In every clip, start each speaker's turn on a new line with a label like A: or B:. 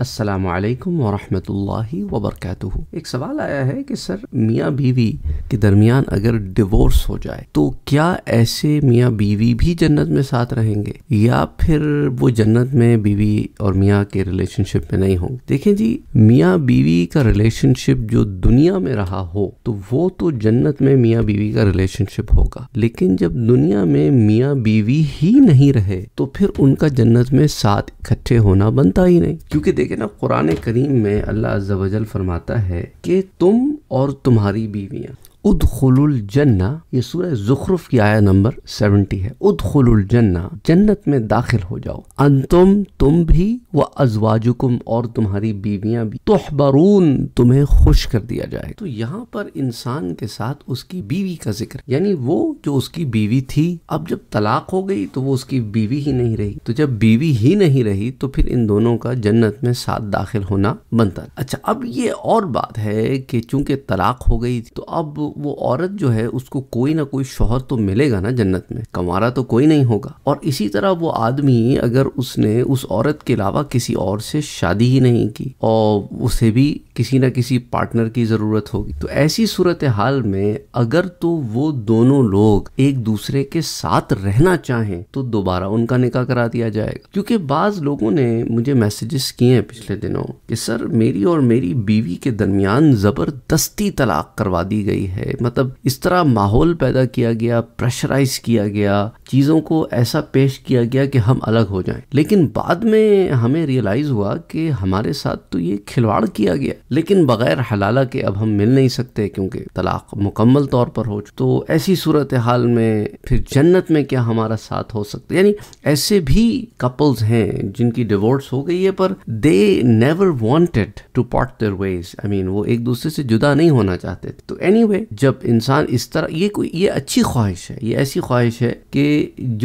A: असलकम वरहि वबरक एक सवाल आया है कि सर मियाँ बीवी के दरमियान अगर डिवोर्स हो जाए तो क्या ऐसे मियाँ बीवी भी जन्नत में साथ रहेंगे या फिर वो जन्नत में बीवी और मियाँ के रिलेशनशिप में नहीं होंगे देखें जी मियाँ बीवी का रिलेशनशिप जो दुनिया में रहा हो तो वो तो जन्नत में मियाँ बीवी का रिलेशनशिप होगा लेकिन जब दुनिया में मियाँ बीवी ही नहीं रहे तो फिर उनका जन्नत में साथ इकट्ठे होना बनता ही नहीं क्योंकि लेकिन अब कुरान करीम में अल्लाह अजल फरमाता है कि तुम और तुम्हारी बीवियाँ खुल जन्ना ये सूरह जुखरुफ की आया नंबर सेवेंटी है खुल जन्ना जन्नत में दाखिल हो जाओ अंतुम तुम भी व अजवाजुकुम और तुम्हारी बीवियां भी तोहबरून तुम्हें खुश कर दिया जाए तो यहाँ पर इंसान के साथ उसकी बीवी का जिक्र यानी वो जो उसकी बीवी थी अब जब तलाक हो गई तो वो उसकी बीवी ही नहीं रही तो जब बीवी ही नहीं रही तो फिर इन दोनों का जन्नत में साथ दाखिल होना बनता अच्छा अब ये और बात है कि चूंकि तलाक हो गई तो अब वो औरत जो है उसको कोई ना कोई शोहर तो मिलेगा ना जन्नत में कमारा तो कोई नहीं होगा और इसी तरह वो आदमी अगर उसने उस औरत के अलावा किसी और से शादी ही नहीं की और उसे भी किसी ना किसी पार्टनर की ज़रूरत होगी तो ऐसी सूरत हाल में अगर तो वो दोनों लोग एक दूसरे के साथ रहना चाहें तो दोबारा उनका निकाह करा दिया जाएगा क्योंकि बाज़ लोगों ने मुझे मैसेजेस किए हैं पिछले दिनों कि सर मेरी और मेरी बीवी के दरमियान ज़बरदस्ती तलाक करवा दी गई है मतलब इस तरह माहौल पैदा किया गया प्रेशराइज किया गया चीज़ों को ऐसा पेश किया गया कि हम अलग हो जाएं लेकिन बाद में हमें रियलाइज़ हुआ कि हमारे साथ तो ये खिलवाड़ किया गया लेकिन बग़ैर हलाला के अब हम मिल नहीं सकते क्योंकि तलाक मुकम्मल तौर पर हो तो ऐसी सूरत हाल में फिर जन्नत में क्या हमारा साथ हो सकता यानी ऐसे भी कपल्स हैं जिनकी डिवोर्स हो गई है पर they never wanted to put their ways I mean वो एक दूसरे से जुदा नहीं होना चाहते थे तो एनी anyway, जब इंसान इस तरह ये कोई ये अच्छी ख्वाहिश है ये ऐसी ख्वाहिश है कि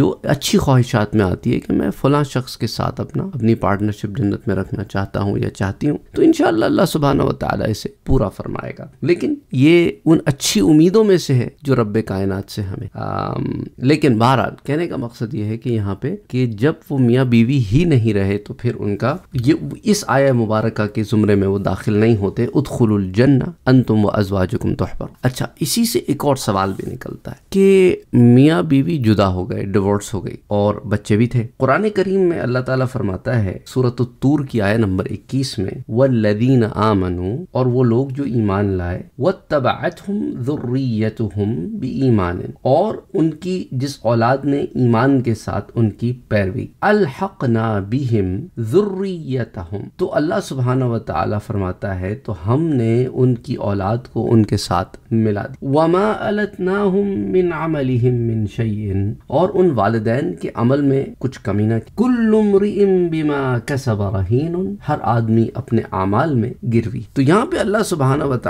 A: जो अच्छी ख्वाहिशात में आती है कि मैं फला शख्स के साथ अपना अपनी पार्टनरशिप जन्नत में रखना चाहता हूँ या चाहती हूँ तो इनशाला सुबह सुबहान तला इसे पूरा फरमाएगा लेकिन ये उन अच्छी उम्मीदों में से है जो रब कायनात से हमें आम, लेकिन बहरहाल कहने का मकसद ये है कि यहाँ पे कि जब वो मियाँ बीवी ही नहीं रहे तो फिर उनका ये इस आया मुबारक के ज़ुमरे में वो दाखिल नहीं होते उदखुल जन्ना अन तुम व जुकुम तोहबर अच्छा इसी से एक और सवाल भी निकलता है कि मियाँ बीवी जुदा हो गए डिवोर्स हो गई और बच्चे भी थे कुरान करीम में अल्लाह ताला फरमाता है सूरत तूर की आया नंबर 21 में व लदीन आम आमनु और वो लोग जो ईमान लाए व तब हम ज़ुर्रियत हम भी ईमान और उनकी जिस औलाद ने ईमान के साथ उनकी पैरवी अलहक ना बिहिम ज़ुर्रियत हम तो अल्लाह सुबहाना व ताली फरमाता है तो हमने उनकी औलाद को उनके साथ मिला दी वमा अलत ना हम मिन अमल मिन शयन और उन वालदेन के अमल में कुछ कमी ना कुल्लुम बिमा कसबा रहीन हर आदमी अपने आमाल में गिर हुई तो यहाँ पे अल्लाह सुबहाना व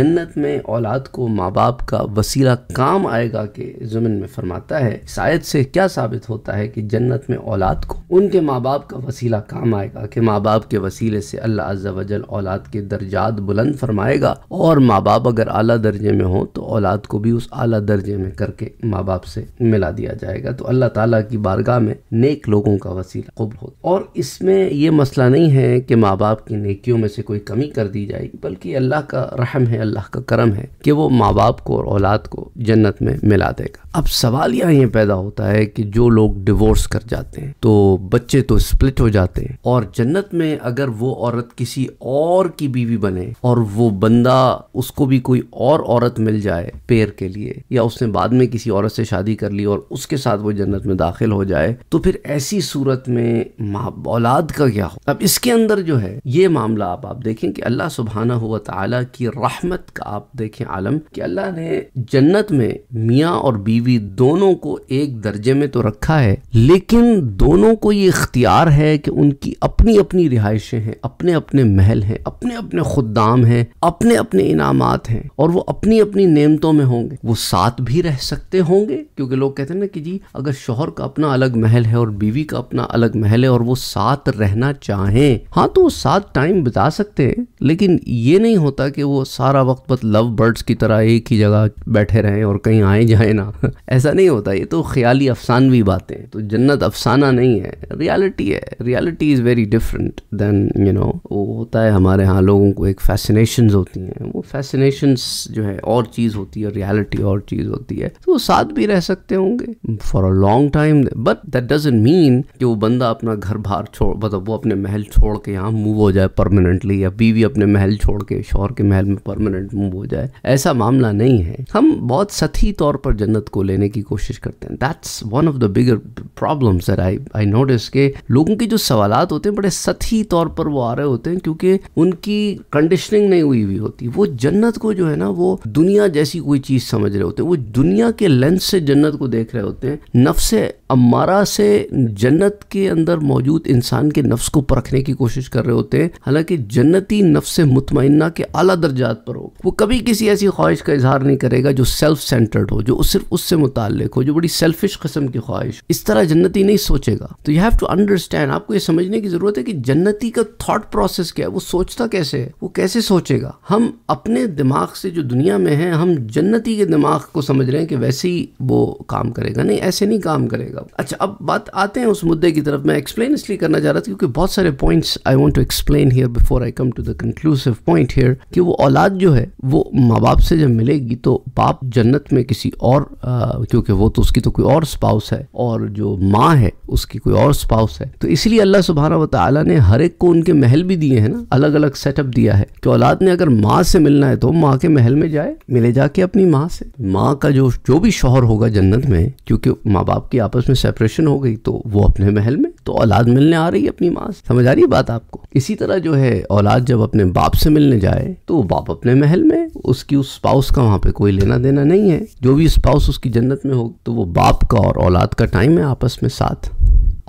A: जन्नत में औलाद को माँ बाप का वसीला काम आएगा के जुमन में फरमाता है शायद से क्या साबित होता है कि जन्नत में औलाद को उनके माँ बाप का वसीला काम आएगा कि माँ बाप के वसीले से अल्लाह अज्जावजल औलाद के दर्जात बुलंद फरमाएगा और माँ बाप अगर अला दर्जे में हो तो औलाद को भी उस अला दर्जे में करके माँ बाप से मिला दिया जाएगा तो अल्लाह ताला की बारगाह में नेक लोगों का वसीला कबूल हो और इसमें यह मसला नहीं है कि माँ बाप की नेकियों में से कोई कमी कर कर दी जाएगी बल्कि अल्लाह का रहम है अल्लाह का करम है कि वो माँ बाप को और औलाद को जन्नत में मिला देगा अब सवाल यहाँ ये पैदा होता है कि जो लोग डिवोर्स कर जाते हैं तो बच्चे तो स्प्लिट हो जाते हैं और जन्नत में अगर वो औरत किसी और की बीवी बने और वो बंदा उसको भी कोई और औरत मिल जाए पेर के लिए या उसने बाद में किसी औरत से शादी कर ली और उसके साथ वो जन्नत में दाखिल हो जाए तो फिर ऐसी सूरत में औलाद का क्या हो अब इसके अंदर जो है ये मामला आप आप देखें कि अल्लाह सुबहाना हुआ ताली की रहमत का आप देखें आलम कि अल्लाह ने जन्नत में मियाँ और बीवी दोनों को एक दर्जे में तो रखा है लेकिन दोनों को ये इख्तियार है कि उनकी अपनी अपनी रिहायशें हैं अपने अपने महल हैं अपने अपने खुदाम हैं अपने अपने इनामात हैं और वो अपनी अपनी नेमतों में होंगे वो साथ भी रह सकते होंगे क्योंकि लोग कहते हैं ना कि जी अगर शोहर का अपना अलग महल है और बीवी का अपना अलग महल है और वो साथ रहना चाहें हाँ तो वो साथ टाइम बिता सकते हैं लेकिन ये नहीं होता कि वो सारा वक्त बस लव बर्ड्स की तरह एक ही जगह बैठे रहें और कहीं आए जाए ना ऐसा नहीं होता ये तो ख्याली अफसानवी बातें तो जन्नत अफसाना नहीं है रियलिटी है reality is very different than you know वो होता है हमारे यहाँ लोगों को एक फैसिनेशन होती हैं वो फैसिनेशन जो है और चीज़ होती है रियलिटी और चीज़ होती है तो वो साथ भी रह सकते होंगे for a long time but that doesn't mean कि वो बंदा अपना घर बाहर छोड़ मतलब वो अपने महल छोड़ के यहाँ मूव हो जाए परमानेंटली या बीवी अपने महल छोड़ के शौहर के महल में परमानेंट मूव हो जाए ऐसा मामला नहीं है हम बहुत सतही तौर पर जन्नत को लेने की कोशिश करते हैं that's one of the bigger problem sir I I notice के लोगों के जो सवाल होते हैं बड़े सतही तौर पर वो आ रहे होते हैं क्योंकि उनकी कंडीशनिंग नहीं हुई हुई होती वो जन्नत को जो है ना वो दुनिया जैसी कोई चीज़ समझ रहे होते हैं वो दुनिया के लेंस से जन्नत को देख रहे होते हैं नफ्स अमारा से जन्नत के अंदर मौजूद इंसान के नफ्स को परखने की कोशिश कर रहे होते हैं हालांकि जन्नती नफ नफ्स मुतमना के अला दर्जात पर हो वो कभी किसी ऐसी ख्वाहिश का इजहार नहीं करेगा जो सेल्फ सेंटर्ड हो जो सिर्फ उससे मुतक हो जो बड़ी सेल्फिश कस्म की ख्वाहिश इस तरह जन्नती नहीं सोचेगा तो यू हैव टू अंडरस्टैंड आपको ये समझने की ज़रूरत है कि जन्नती का थाट प्रोसेस क्या है वो सोचता कैसे है वो कैसे सोचेगा हम अपने दिमाग से जो दुनिया में है हम जन्नती के दिमाग को समझ रहे हैं कि वैसे ही वो काम करेगा नहीं ऐसे नहीं काम करेगा अच्छा अब बात आते हैं उस मुद्दे की तरफ मैं एक्सप्लेन इसलिए करना चाह रहा था क्योंकि बहुत सारे points I want to explain here before I come to the conclusive point here कि वो औलाद जो है वो माँ बाप से जब मिलेगी तो बाप जन्नत में किसी और क्योंकि वो तो उसकी तो कोई और स्पाउस है और जो माँ है उसकी कोई और स्पाउस है तो इसलिए अल्लाह सुबहाना वाली ने हर एक को उनके महल भी दिए हैं ना अलग अलग सेटअप दिया है कि औलाद ने अगर माँ से मिलना है तो माँ के महल में जाए मिले जाके अपनी माँ से माँ का जो जो भी शोहर होगा जन्नत में क्योंकि माँ बाप की आपस में सेपरेशन हो गई तो वो अपने महल में तो औलाद मिलने आ रही है अपनी माँ से समझ आ रही है बात आपको इसी तरह जो है औलाद जब अपने बाप से मिलने जाए तो बाप अपने महल में उसकी उस स्पाउस का वहाँ पे कोई लेना देना नहीं है जो भी स्पाउस उसकी जन्नत में हो तो वो बाप का और औलाद का टाइम है आपस में साथ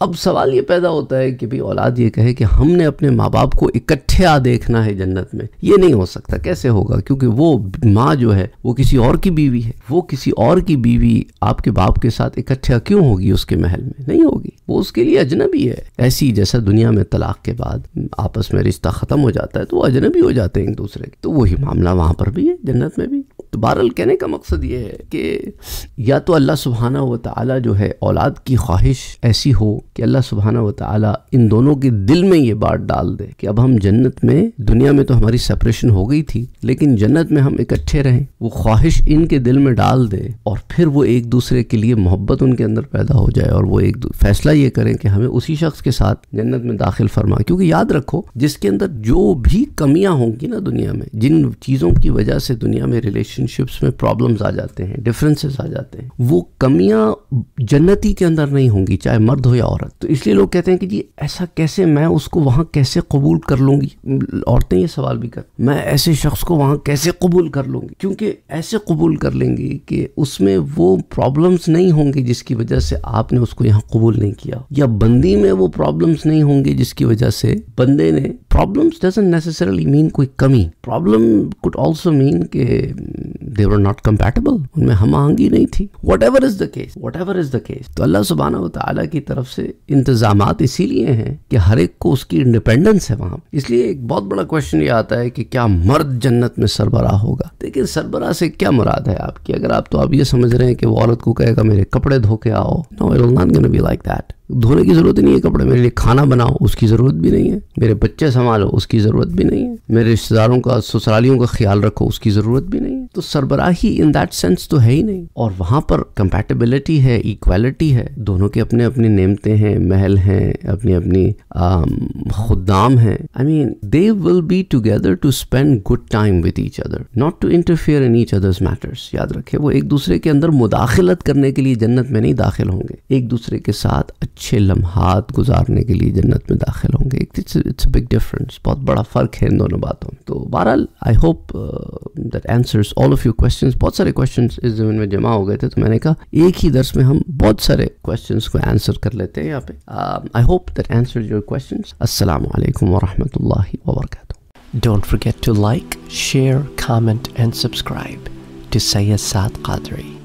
A: अब सवाल ये पैदा होता है कि भाई औलाद ये कहे कि हमने अपने माँ बाप को इकट्ठा देखना है जन्नत में ये नहीं हो सकता कैसे होगा क्योंकि वो माँ जो है वो किसी और की बीवी है वो किसी और की बीवी आपके बाप के साथ इकट्ठा क्यों होगी उसके महल में नहीं होगी वो उसके लिए अजनबी है ऐसी जैसा दुनिया में तलाक के बाद आपस में रिश्ता ख़त्म हो जाता है तो वो अजनबी हो जाते हैं एक दूसरे के तो वही मामला वहाँ पर भी है जन्नत में भी तो बहरहाल कहने का मकसद ये है कि या तो अल्लाह सुबहाना व ताली जो है औलाद की ख्वाहिश ऐसी हो कि अल्लाह सुबहाना व ताली इन दोनों के दिल में ये बात डाल दे कि अब हम जन्नत में दुनिया में तो हमारी सेपरेशन हो गई थी लेकिन जन्नत में हम इकट्ठे रहें वो ख्वाहिश इनके दिल में डाल दे और फिर वो एक दूसरे के लिए मोहब्बत उनके अंदर पैदा हो जाए और वो एक फैसला ये करें कि हमें उसी शख्स के साथ जन्नत में दाखिल फरमाए क्योंकि याद रखो जिसके अंदर जो भी कमियां होंगी ना दुनिया में जिन चीज़ों की वजह से दुनिया में रिलेशन रिलेशनशिप्स में प्रॉब्लम्स आ जाते हैं डिफरेंसेस आ जाते हैं वो कमियां जन्नती के अंदर नहीं होंगी चाहे मर्द हो या औरत तो इसलिए लोग कहते हैं कि जी ऐसा कैसे मैं उसको वहाँ कैसे कबूल कर लूँगी औरतें ये सवाल भी कर मैं ऐसे शख्स को वहाँ कैसे कबूल कर लूँगी क्योंकि ऐसे कबूल कर लेंगी कि उसमें वो प्रॉब्लम्स नहीं होंगी जिसकी वजह से आपने उसको यहाँ कबूल नहीं किया या बंदी में वो प्रॉब्लम्स नहीं होंगी जिसकी वजह से बंदे ने प्रॉब्लम्स डजेंट नेसेसरली मीन कोई कमी प्रॉब्लम कुड ऑल्सो मीन के दे वर नॉट कम्पैटेबल उनमें हम आहंगी नहीं थी whatever is the case whatever is the case तो अल्लाह सुबहाना तला की तरफ से इंतजाम इसीलिए हैं कि हर एक को उसकी इंडिपेंडेंस है वहाँ इसलिए एक बहुत बड़ा क्वेश्चन ये आता है कि क्या मर्द जन्नत में सरबरा होगा लेकिन सरबरा से क्या मुराद है आपकी अगर आप तो आप ये समझ रहे हैं कि वो औरत को कहेगा मेरे कपड़े धो के आओ no it not be like that धोने की ज़रूरत ही नहीं है कपड़े मेरे लिए खाना बनाओ उसकी ज़रूरत भी नहीं है मेरे बच्चे संभालो उसकी ज़रूरत भी नहीं है मेरे रिश्तेदारों का ससुरालियों का ख्याल रखो उसकी ज़रूरत भी नहीं है तो सरबराही इन दैट सेंस तो है ही नहीं और वहाँ पर कंपेटेबिलिटी है इक्वालिटी है दोनों के अपने अपने नेमते हैं महल हैं अपनी अपनी खुदाम हैं I mean they will be together to spend good time with each other not to interfere in each other's matters याद रखें वो एक दूसरे के अंदर मुदाखलत करने के लिए जन्नत में नहीं दाखिल होंगे एक दूसरे के साथ अच्छे लम्हात गुजारने के लिए जन्नत में दाखिल होंगे इट्स इट्स बिग डिफरेंस बहुत बड़ा फ़र्क है इन दोनों बातों तो बहरहाल I hope that answers all of you question बहुत सारे क्वेश्चन इस ज़मीन में जमा हो गए थे तो मैंने कहा एक ही दर्स में हम बहुत सारे क्वेश्चन को आंसर कर लेते हैं यहाँ पे I hope that answer your question असल वरम वर्क don't forget to like share comment, and subscribe to Saad Saad Qadri.